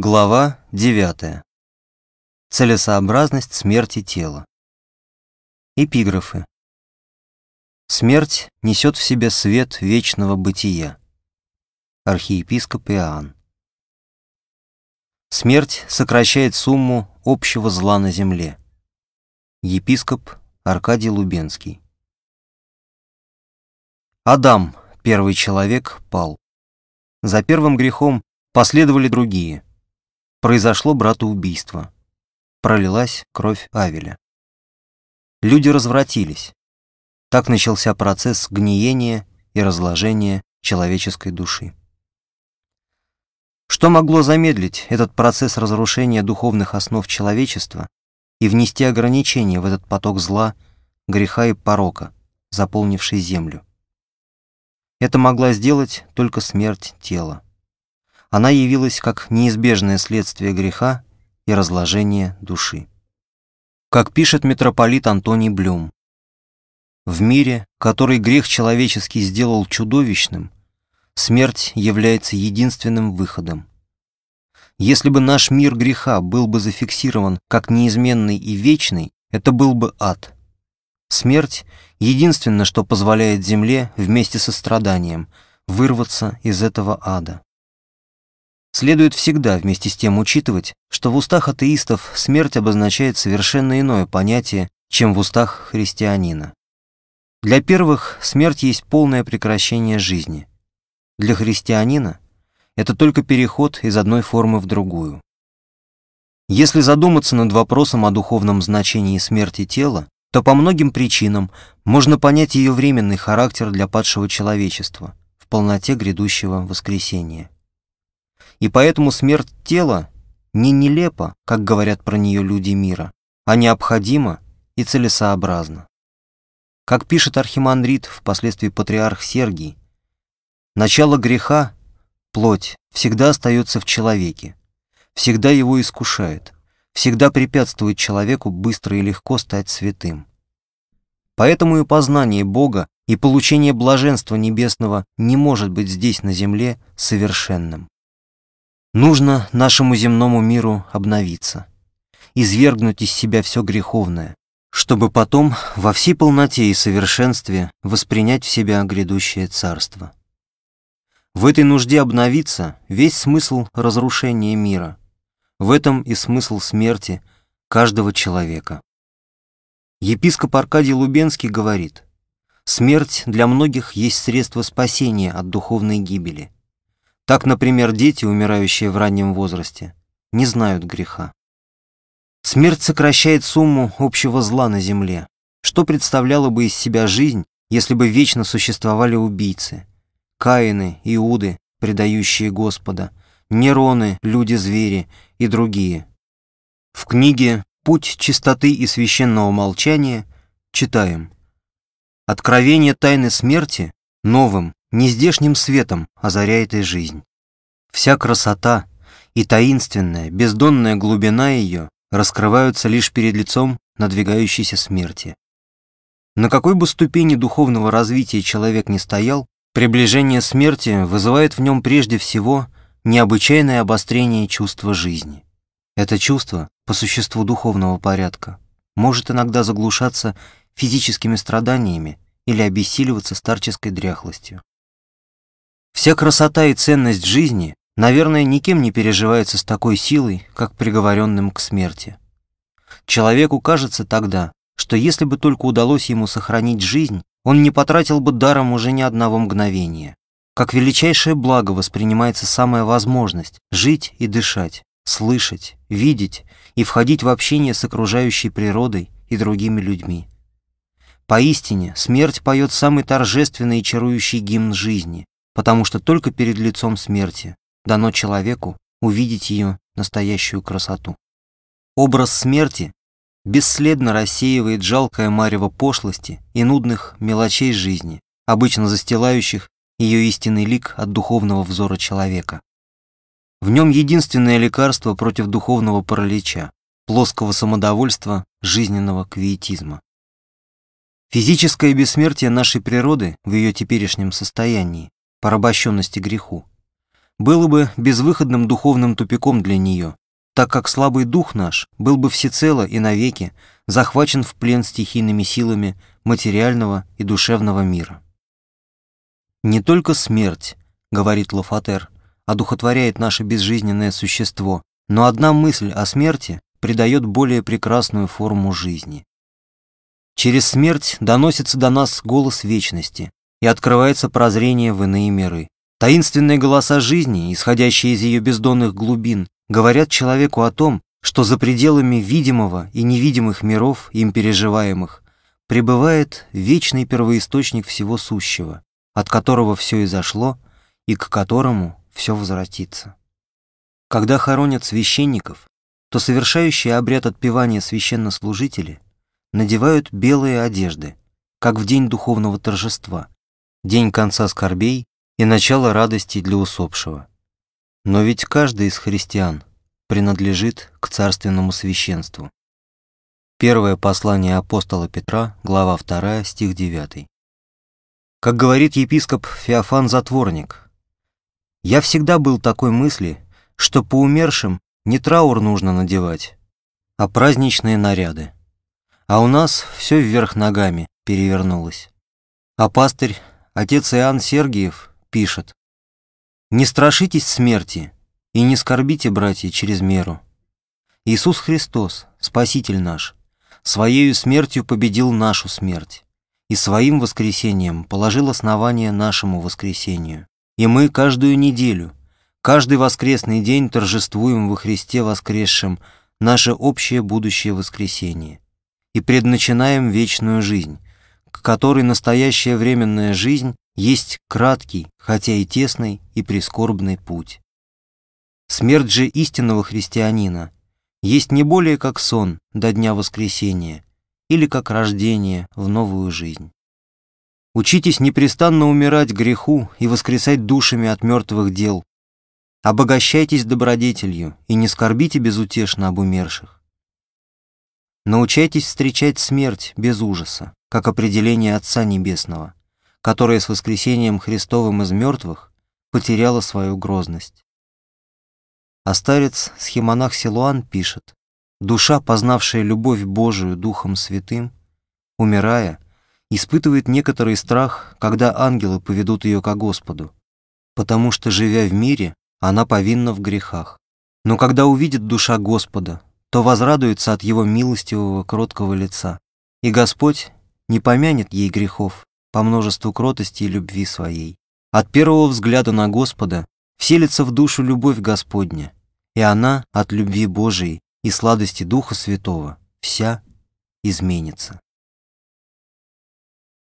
Глава 9. Целесообразность смерти тела. Эпиграфы. Смерть несет в себе свет вечного бытия. Архиепископ Иоанн. Смерть сокращает сумму общего зла на земле. Епископ Аркадий Лубенский. Адам, первый человек, пал. За первым грехом последовали другие – Произошло братоубийство. Пролилась кровь Авеля. Люди развратились. Так начался процесс гниения и разложения человеческой души. Что могло замедлить этот процесс разрушения духовных основ человечества и внести ограничения в этот поток зла, греха и порока, заполнивший землю? Это могла сделать только смерть тела она явилась как неизбежное следствие греха и разложения души. Как пишет митрополит Антоний Блюм, «В мире, который грех человеческий сделал чудовищным, смерть является единственным выходом. Если бы наш мир греха был бы зафиксирован как неизменный и вечный, это был бы ад. Смерть — единственное, что позволяет Земле вместе со страданием вырваться из этого ада. Следует всегда вместе с тем учитывать, что в устах атеистов смерть обозначает совершенно иное понятие, чем в устах христианина. Для первых смерть есть полное прекращение жизни. Для христианина это только переход из одной формы в другую. Если задуматься над вопросом о духовном значении смерти тела, то по многим причинам можно понять ее временный характер для падшего человечества в полноте грядущего воскресения. И поэтому смерть тела не нелепа, как говорят про нее люди мира, а необходима и целесообразна. Как пишет архимандрит, впоследствии патриарх Сергий, начало греха, плоть, всегда остается в человеке, всегда его искушает, всегда препятствует человеку быстро и легко стать святым. Поэтому и познание Бога и получение блаженства небесного не может быть здесь на земле совершенным. Нужно нашему земному миру обновиться, извергнуть из себя все греховное, чтобы потом во всей полноте и совершенстве воспринять в себя грядущее царство. В этой нужде обновиться весь смысл разрушения мира. В этом и смысл смерти каждого человека. Епископ Аркадий Лубенский говорит, «Смерть для многих есть средство спасения от духовной гибели» Так, например, дети, умирающие в раннем возрасте, не знают греха. Смерть сокращает сумму общего зла на земле. Что представляла бы из себя жизнь, если бы вечно существовали убийцы? Каины, Иуды, предающие Господа, Нероны, люди-звери и другие. В книге «Путь чистоты и священного молчания» читаем. Откровение тайны смерти новым, нездешним светом озаряет и жизнь. Вся красота и таинственная, бездонная глубина ее раскрываются лишь перед лицом надвигающейся смерти. На какой бы ступени духовного развития человек ни стоял, приближение смерти вызывает в нем прежде всего необычайное обострение чувства жизни. Это чувство, по существу духовного порядка, может иногда заглушаться физическими страданиями или обессиливаться старческой дряхлостью. Вся красота и ценность жизни, наверное, никем не переживается с такой силой, как приговоренным к смерти. Человеку кажется тогда, что если бы только удалось ему сохранить жизнь, он не потратил бы даром уже ни одного мгновения. Как величайшее благо воспринимается самая возможность жить и дышать, слышать, видеть и входить в общение с окружающей природой и другими людьми. Поистине, смерть поет самый торжественный и чарующий гимн жизни, потому что только перед лицом смерти дано человеку увидеть ее настоящую красоту. Образ смерти бесследно рассеивает жалкое марево пошлости и нудных мелочей жизни, обычно застилающих ее истинный лик от духовного взора человека. В нем единственное лекарство против духовного паралича, плоского самодовольства, жизненного квиетизма. Физическое бессмертие нашей природы в ее теперешнем состоянии порабощенности греху, было бы безвыходным духовным тупиком для нее, так как слабый дух наш был бы всецело и навеки захвачен в плен стихийными силами материального и душевного мира. «Не только смерть, — говорит Лофатер, одухотворяет наше безжизненное существо, но одна мысль о смерти придает более прекрасную форму жизни. Через смерть доносится до нас голос вечности, и открывается прозрение в иные миры. Таинственные голоса жизни, исходящие из ее бездонных глубин, говорят человеку о том, что за пределами видимого и невидимых миров, им переживаемых, пребывает вечный первоисточник всего сущего, от которого все и зашло, и к которому все возвратится. Когда хоронят священников, то совершающие обряд отпевания священнослужители надевают белые одежды, как в день духовного торжества, день конца скорбей и начало радости для усопшего. Но ведь каждый из христиан принадлежит к царственному священству. Первое послание апостола Петра, глава 2, стих 9. Как говорит епископ Феофан Затворник, «Я всегда был такой мысли, что по умершим не траур нужно надевать, а праздничные наряды. А у нас все вверх ногами перевернулось. А пастырь отец Иоанн Сергиев пишет «Не страшитесь смерти и не скорбите, братья, через меру. Иисус Христос, Спаситель наш, Своею смертью победил нашу смерть и Своим воскресением положил основание нашему воскресению. И мы каждую неделю, каждый воскресный день торжествуем во Христе воскресшем наше общее будущее воскресение и предначинаем вечную жизнь, которой настоящая временная жизнь есть краткий, хотя и тесный и прискорбный путь. Смерть же истинного христианина есть не более как сон до дня воскресения или как рождение в новую жизнь. Учитесь непрестанно умирать греху и воскресать душами от мертвых дел. Обогащайтесь добродетелью и не скорбите безутешно об умерших. Научайтесь встречать смерть без ужаса как определение Отца Небесного, которое с воскресением Христовым из мертвых потеряло свою грозность. А старец схемонах Силуан пишет, «Душа, познавшая любовь Божию Духом Святым, умирая, испытывает некоторый страх, когда ангелы поведут ее ко Господу, потому что, живя в мире, она повинна в грехах. Но когда увидит душа Господа, то возрадуется от его милостивого кроткого лица, и Господь не помянет ей грехов по множеству кротости и любви своей. От первого взгляда на Господа вселится в душу любовь Господня, и она от любви Божией и сладости Духа Святого вся изменится.